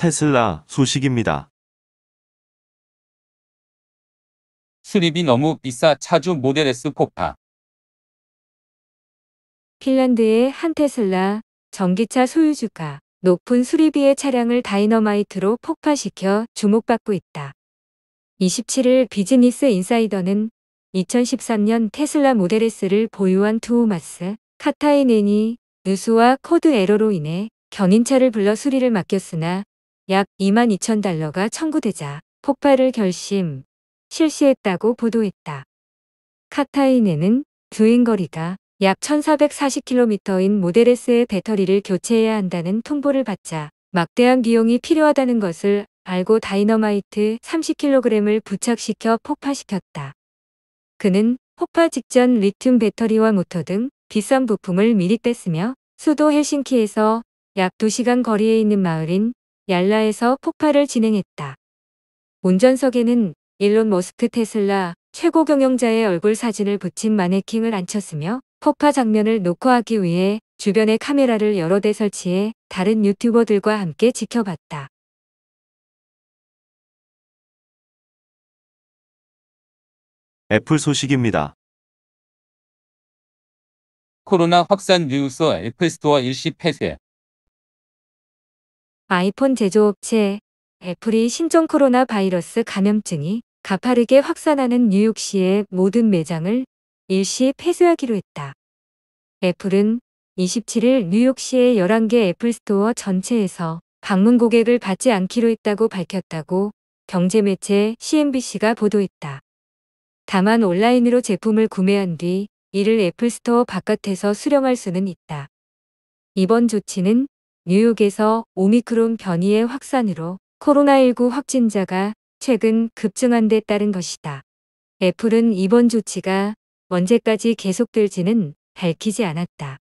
테슬라 소식입니다. 수입이 너무 비싸 차주 모델 S 폭파. 핀란드의 한 테슬라 전기차 소유주가 높은 수리비의 차량을 다이너마이트로 폭파시켜 주목받고 있다. 27일 비즈니스 인사이더는 2013년 테슬라 모델 S를 보유한 투우마스 카타이넨이 누수와 코드 에러로 인해 견인차를 불러 수리를 맡겼으나 약 2만 2천 달러가 청구되자 폭발을 결심, 실시했다고 보도했다. 카타인에는 주행거리가 약 1440km인 모델 S의 배터리를 교체해야 한다는 통보를 받자 막대한 비용이 필요하다는 것을 알고 다이너마이트 30kg을 부착시켜 폭파시켰다. 그는 폭파 직전 리튬 배터리와 모터 등 비싼 부품을 미리 뺐으며 수도 헬싱키에서 약 2시간 거리에 있는 마을인 얄라에서 폭발을 진행했다. 운전석에는 일론 머스크 테슬라 최고 경영자의 얼굴 사진을 붙인 마네킹을 앉혔으며 폭파 장면을 녹화하기 위해 주변에 카메라를 여러 대 설치해 다른 유튜버들과 함께 지켜봤다. 애플 소식입니다. 코로나 확산 뉴스 애플스토어 일시 폐쇄. 아이폰 제조업체 애플이 신종 코로나 바이러스 감염증이 가파르게 확산하는 뉴욕시의 모든 매장을 일시 폐쇄하기로 했다. 애플은 27일 뉴욕시의 11개 애플 스토어 전체에서 방문 고객을 받지 않기로 했다고 밝혔다고 경제매체 CNBC가 보도했다. 다만 온라인으로 제품을 구매한 뒤 이를 애플 스토어 바깥에서 수령할 수는 있다. 이번 조치는 뉴욕에서 오미크론 변이의 확산으로 코로나19 확진자가 최근 급증한 데 따른 것이다. 애플은 이번 조치가 언제까지 계속될지는 밝히지 않았다.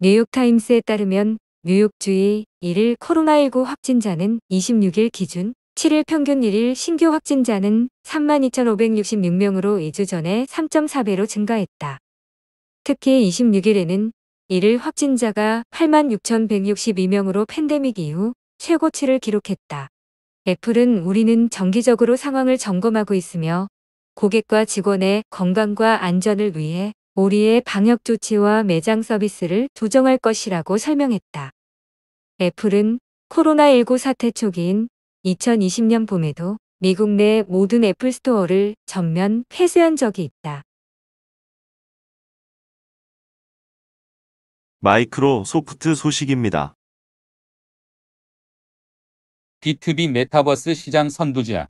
뉴욕타임스에 따르면 뉴욕주의 1일 코로나19 확진자는 26일 기준 7일 평균 1일 신규 확진자는 32,566명으로 2주 전에 3.4배로 증가했다. 특히 26일에는 이를 확진자가 86,162명으로 팬데믹 이후 최고치를 기록했다. 애플은 우리는 정기적으로 상황을 점검하고 있으며 고객과 직원의 건강과 안전을 위해 우리의 방역 조치와 매장 서비스를 조정할 것이라고 설명했다. 애플은 코로나19 사태 초기인 2020년 봄에도 미국 내 모든 애플 스토어를 전면 폐쇄한 적이 있다. 마이크로소프트 소식입니다. B2B 메타버스 시장 선두주자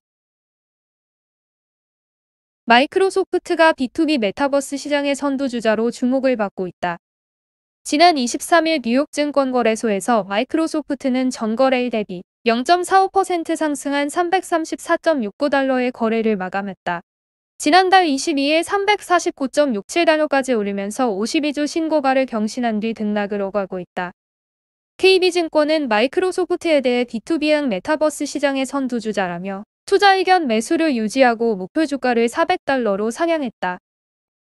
마이크로소프트가 B2B 메타버스 시장의 선두주자로 주목을 받고 있다. 지난 23일 뉴욕증권거래소에서 마이크로소프트는 전거래일 대비 0.45% 상승한 334.69달러의 거래를 마감했다. 지난달 22일 3 4 9 6 7단위까지 오르면서 52주 신고가를 경신한 뒤 등락을 오가고 있다. KB증권은 마이크로소프트에 대해 B2B형 메타버스 시장의 선두주자라며 투자 의견 매수를 유지하고 목표 주가를 400달러로 상향했다.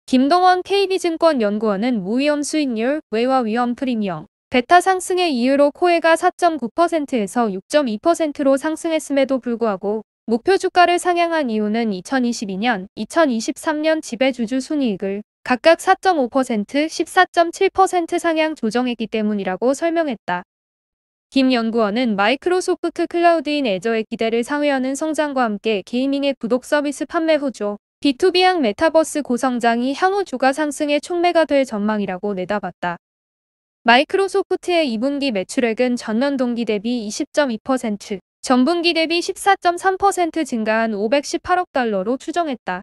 김동원 KB증권 연구원은 무위험 수익률, 외화 위험 프리미엄, 베타 상승의 이유로 코에가 4.9%에서 6.2%로 상승했음에도 불구하고 목표 주가를 상향한 이유는 2022년, 2023년 지배주주 순이익을 각각 4.5%, 14.7% 상향 조정했기 때문이라고 설명했다. 김 연구원은 마이크로소프트 클라우드인 애저의 기대를 상회하는 성장과 함께 게이밍의 구독 서비스 판매 후조 B2B향 메타버스 고성장이 향후 주가 상승의 촉매가 될 전망이라고 내다봤다. 마이크로소프트의 2분기 매출액은 전년 동기 대비 20.2%, 전분기 대비 14.3% 증가한 518억 달러로 추정했다.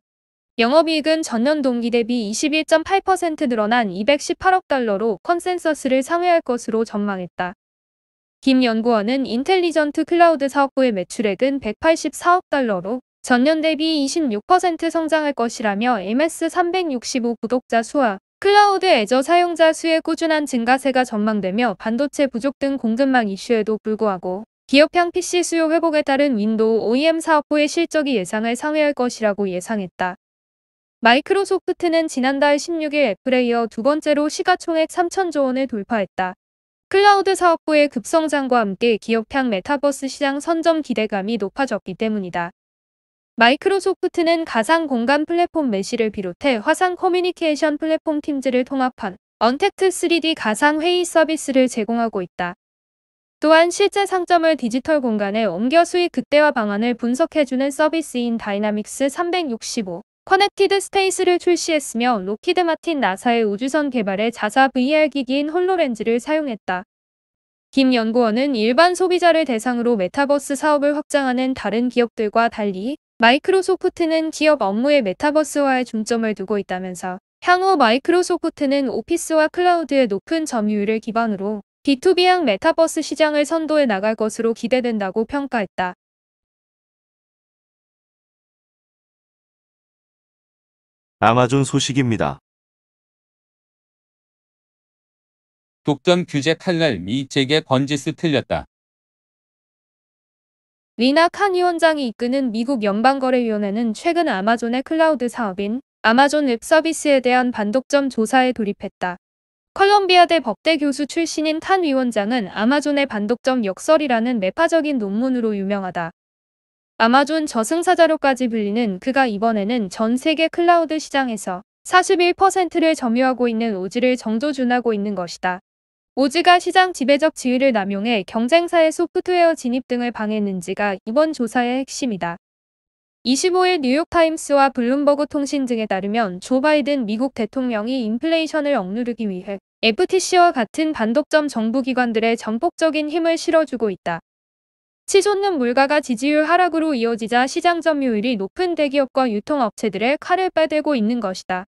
영업이익은 전년 동기 대비 21.8% 늘어난 218억 달러로 컨센서스를 상회할 것으로 전망했다. 김 연구원은 인텔리전트 클라우드 사업부의 매출액은 184억 달러로 전년 대비 26% 성장할 것이라며 MS365 구독자 수와 클라우드 애저 사용자 수의 꾸준한 증가세가 전망되며 반도체 부족 등 공급망 이슈에도 불구하고 기업향 PC 수요 회복에 따른 윈도우 OEM 사업부의 실적이 예상을 상회할 것이라고 예상했다. 마이크로소프트는 지난달 16일 애플에 이어 두 번째로 시가총액 3천조 원을 돌파했다. 클라우드 사업부의 급성장과 함께 기업향 메타버스 시장 선점 기대감이 높아졌기 때문이다. 마이크로소프트는 가상 공간 플랫폼 메시를 비롯해 화상 커뮤니케이션 플랫폼 팀즈를 통합한 언택트 3D 가상 회의 서비스를 제공하고 있다. 또한 실제 상점을 디지털 공간에 옮겨 수익 극대화 방안을 분석해주는 서비스인 다이나믹스 365 커넥티드 스페이스를 출시했으며 로키드 마틴 나사의 우주선 개발에 자사 VR 기기인 홀로렌즈를 사용했다. 김 연구원은 일반 소비자를 대상으로 메타버스 사업을 확장하는 다른 기업들과 달리 마이크로소프트는 기업 업무의 메타버스화에 중점을 두고 있다면서 향후 마이크로소프트는 오피스와 클라우드의 높은 점유율을 기반으로 B2B형 메타버스 시장을 선도해 나갈 것으로 기대된다고 평가했다. 아마존 소식입니다. 독점 규제 칼날 미 재계 번지스 틀렸다. 리나 칸 위원장이 이끄는 미국 연방거래위원회는 최근 아마존의 클라우드 사업인 아마존 웹 서비스에 대한 반독점 조사에 돌입했다. 컬럼비아대 법대 교수 출신인 탄 위원장은 아마존의 반독점 역설이라는 매파적인 논문으로 유명하다. 아마존 저승사자로까지 불리는 그가 이번에는 전 세계 클라우드 시장에서 41%를 점유하고 있는 오지를 정조준하고 있는 것이다. 오지가 시장 지배적 지위를 남용해 경쟁사의 소프트웨어 진입 등을 방해했는지가 이번 조사의 핵심이다. 25일 뉴욕타임스와 블룸버그 통신 등에 따르면 조 바이든 미국 대통령이 인플레이션을 억누르기 위해 FTC와 같은 반독점 정부기관들의 전폭적인 힘을 실어주고 있다. 치솟는 물가가 지지율 하락으로 이어지자 시장 점유율이 높은 대기업과 유통업체들의 칼을 빼대고 있는 것이다.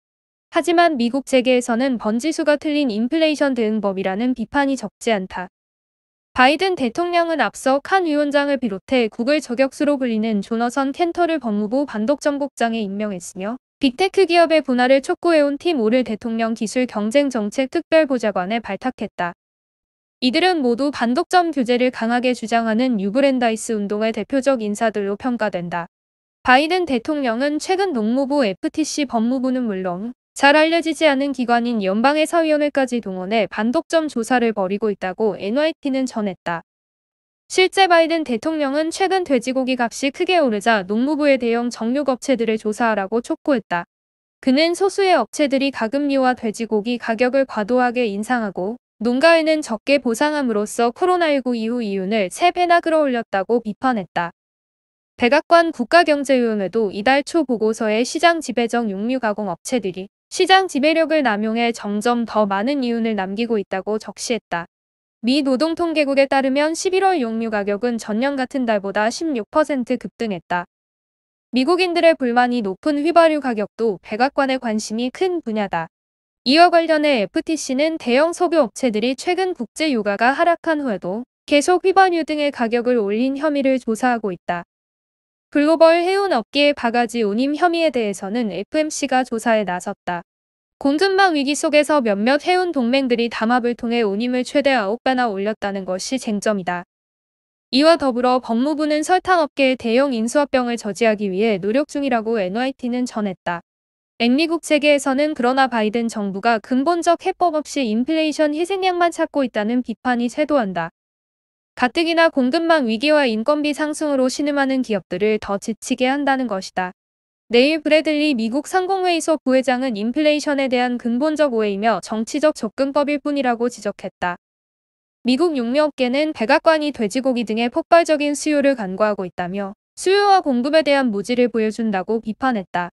하지만 미국 재계에서는 번지수가 틀린 인플레이션 대응법이라는 비판이 적지 않다. 바이든 대통령은 앞서 칸 위원장을 비롯해 구글 저격수로 불리는 조너선 켄터를 법무부 반독점국장에 임명했으며 빅테크 기업의 분할을 촉구해온 팀 오를 대통령 기술 경쟁 정책 특별보좌관에 발탁했다. 이들은 모두 반독점 규제를 강하게 주장하는 유브랜다이스 운동의 대표적 인사들로 평가된다. 바이든 대통령은 최근 농무부 FTC 법무부는 물론 잘 알려지지 않은 기관인 연방회사위원회까지 동원해 반독점 조사를 벌이고 있다고 NYT는 전했다. 실제 바이든 대통령은 최근 돼지고기 값이 크게 오르자 농무부의 대형 정육업체들을 조사하라고 촉구했다. 그는 소수의 업체들이 가금류와 돼지고기 가격을 과도하게 인상하고 농가에는 적게 보상함으로써 코로나19 이후 이윤을 3배나 끌어올렸다고 비판했다. 백악관 국가경제위원회도 이달 초 보고서에 시장 지배적 육류 가공 업체들이 시장 지배력을 남용해 점점 더 많은 이윤을 남기고 있다고 적시했다. 미 노동통계국에 따르면 11월 용류 가격은 전년 같은 달보다 16% 급등했다. 미국인들의 불만이 높은 휘발유 가격도 백악관의 관심이 큰 분야다. 이와 관련해 FTC는 대형 석유업체들이 최근 국제 유가가 하락한 후에도 계속 휘발유 등의 가격을 올린 혐의를 조사하고 있다. 글로벌 해운 업계의 바가지 운임 혐의에 대해서는 FMC가 조사에 나섰다. 공급망 위기 속에서 몇몇 해운 동맹들이 담합을 통해 운임을 최대 9배나 올렸다는 것이 쟁점이다. 이와 더불어 법무부는 설탕업계의 대형 인수합병을 저지하기 위해 노력 중이라고 NYT는 전했다. 앵리국 재계에서는 그러나 바이든 정부가 근본적 해법 없이 인플레이션 희생양만 찾고 있다는 비판이 쇄도한다. 가뜩이나 공급망 위기와 인건비 상승으로 신음하는 기업들을 더 지치게 한다는 것이다. 네일 브래들리 미국 상공회의소 부회장은 인플레이션에 대한 근본적 오해이며 정치적 접근법일 뿐이라고 지적했다. 미국 육류업계는 백악관이 돼지고기 등의 폭발적인 수요를 간과하고 있다며 수요와 공급에 대한 무지를 보여준다고 비판했다.